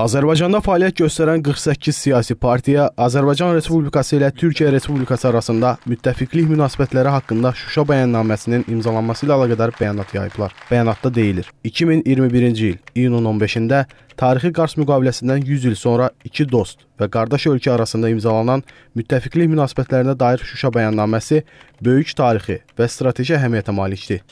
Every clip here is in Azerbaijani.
Azərbaycanda fəaliyyət göstərən 48 siyasi partiya Azərbaycan Respublikası ilə Türkiyə Respublikası arasında müttəfiqlik münasibətləri haqqında Şuşa bəyannaməsinin imzalanması ilə əlaqədar bəyanat yayıblar. Bəyanatda deyilir: 2021-ci il iyunun 15-də tarixi Qars müqaviləsindən 100 il sonra iki dost və qardaş ölkə arasında imzalanan müttəfiqlik münasibətlərinə dair Şuşa bəyannaməsi böyük tarixi və strateji əhəmiyyətə malikdir.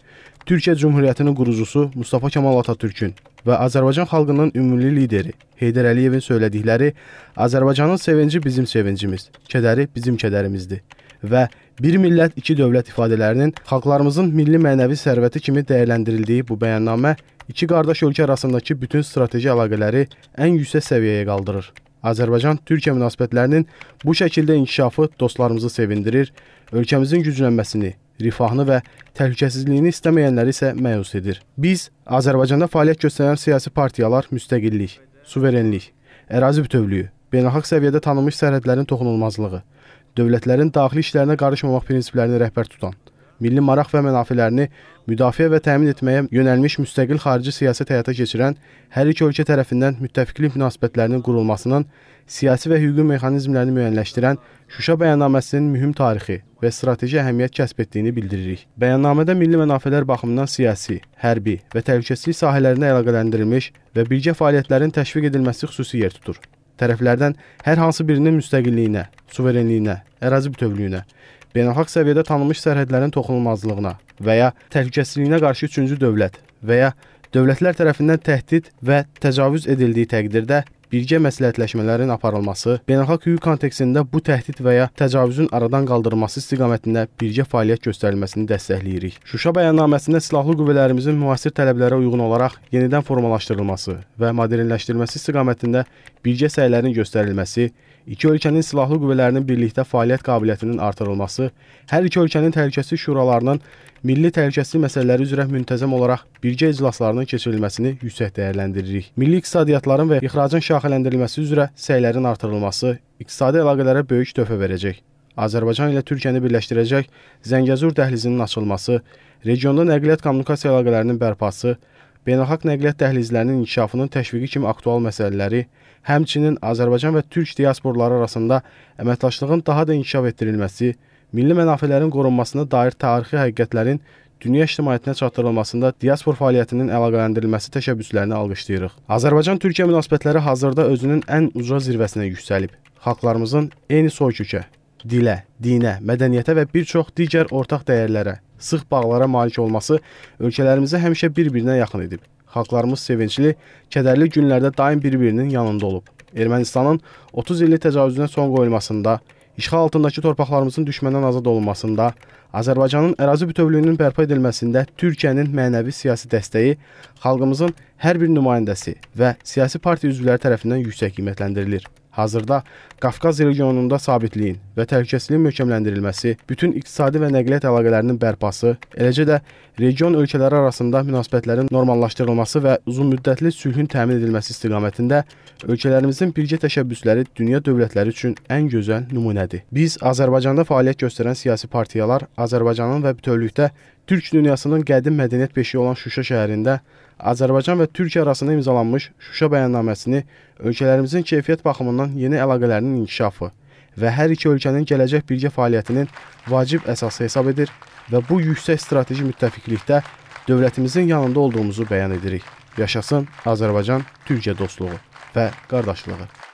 Türkiyə Cümhuriyyətinin qurucusu Mustafa Kamal Atatürkün və Azərbaycan xalqının ümumi lideri Heydər Əliyevin söylədikləri Azərbaycanın sevinci bizim sevincimiz, kədəri bizim kədərimizdir və bir millət, iki dövlət ifadələrinin xalqlarımızın milli mənəvi sərvəti kimi dəyərləndirildiyi bu bəyannamə iki qardaş ölkə arasındakı bütün strateji əlaqələri ən yüksək səviyyəyə qaldırır. Azərbaycan-Türkiyə münasibətlərinin bu şəkildə inkişafı dostlarımızı sevindirir, ölkəmizin güclənməsini, rifahını və təhlükəsizliyini istəməyənləri isə məyus edir. Biz Azərbaycanda fəaliyyət göstərən siyasi partiyalar müstəqillik, suverenlik, ərazi bütövlüyü, beynəlxalq səviyyədə tanınmış sərhədlərin toxunulmazlığı, dövlətlərin daxili işlərinə qarışmamaq prinsiplərini rəhbər tutan milli maraq və mənafilərini müdafiə və təmin etməyə yönəlmiş müstəqil xarici siyasət həyata keçirən hər iki ölkə tərəfindən müttəfiqlik münasibətlərinin qurulmasının siyasi və hüquqi mexanizmlərini müəyyənləşdirən Şuşa bəyannaməsinin mühüm tarixi və strateji əhəmiyyət kəsb etdiyini bildiririk. Bəyannamədə milli mənafələr baxımından siyasi, hərbi və təhlükəsizlik sahələrində əlaqələndirilmiş və birgə fəaliyyətlərin təşviq edilməsi xüsusi yer tutur tərəflərdən hər hansı birinin müstəqilliyinə, suverenliyinə, ərazi bütövlüyünə, beynəlxalq səviyyədə tanınmış sərhədlərin toxunulmazlığına və ya təhlükəsizliyinə qarşı üçüncü dövlət və ya dövlətlər tərəfindən təhdid və təcavüz edildiyi təqdirdə birgə məsləhətləşmələrin aparılması, beynəlxalq hüquq kontekstində bu təhdid və ya təcavüzün aradan qaldırılması istiqamətində birgə fəaliyyət göstərilməsini dəstəkləyirik. Şuşa bəyannaməsində silahlı qüvvələrimizin müasir tələblərə uyğun olaraq yenidən formalaşdırılması və modernləşdirilməsi istiqamətində birgə səylərin göstərilməsi, İki ölkənin silahlı qüvvələrinin birlikdə fəaliyyət qabiliyyətinin artırılması, hər iki ölkənin təhlükəsizlik şuralarının milli təhlükəsizlik məsələləri üzrə müntəzəm olaraq birgə iclaslarının keçirilməsini yüksək dəyərləndiririk. Milli iqtisadiyyatların və ixracın şaxələndirilməsi üzrə səylərin artırılması iqtisadi əlaqələrə böyük töhfə verəcək. Azərbaycan ilə Türkiyəni birləşdirəcək Zəngəzur dəhlizinin açılması, regionda nəqliyyat kommunikasiya əlaqələrinin bərpası, beynəlxalq nəqliyyat dəhlizlərinin inkişafının təşviqi kimi aktual məsələləri həmçinin Azərbaycan və Türk diasporları arasında əməkdaşlığın daha da inkişaf etdirilməsi, milli mənafelərin qorunmasına dair tarixi həqiqətlərin dünya ictimaiyyətinə çatdırılmasında diaspor fəaliyyətinin əlaqələndirilməsi təşəbbüslərini alqışlayırıq. Azərbaycan-Türkiyə münasibətləri hazırda özünün ən uca zirvəsinə yüksəlib. Xalqlarımızın eyni soykökə, dilə, dinə, mədəniyyətə və bir çox digər ortaq dəyərlərə, sıx bağlara malik olması ölkələrimizi həmişə bir-birinə yaxın edib. Xalqlarımız sevincli, kədərli günlərdə daim bir-birinin yanında olub. Ermənistanın 30 illik təcavüzünə son qoyulmasında, işğal altındakı torpaqlarımızın düşməndən azad olunmasında, Azərbaycanın ərazi bütövlüyünün bərpa edilməsində Türkiyənin mənəvi siyasi dəstəyi xalqımızın hər bir nümayəndəsi və siyasi partiya üzvləri tərəfindən yüksək qiymətləndirilir. Hazırda Qafqaz regionunda sabitliyin və təhlükəsizliyin möhkəmləndirilməsi, bütün iqtisadi və nəqliyyat əlaqələrinin bərpası, eləcə də region ölkələri arasında münasibətlərin normallaşdırılması və uzunmüddətli sülhün təmin edilməsi istiqamətində ölkələrimizin birgə təşəbbüsləri dünya dövlətləri üçün ən gözəl nümunədir. Biz Azərbaycanda fəaliyyət göstərən siyasi partiyalar Azərbaycanın və bütövlükdə Türk dünyasının qədim mədəniyyət beşiyi olan Şuşa şəhərində Azərbaycan və Türkiyə arasında imzalanmış Şuşa bəyannaməsini ölkələrimizin keyfiyyət baxımından yeni əlaqələrinin inkişafı və hər iki ölkənin gələcək birgə fəaliyyətinin vacib əsası hesab edir və bu yüksək strateji müttəfiqlikdə dövlətimizin yanında olduğumuzu bəyan edirik. Yaşasın Azərbaycan-Türkiyə dostluğu və qardaşlığı.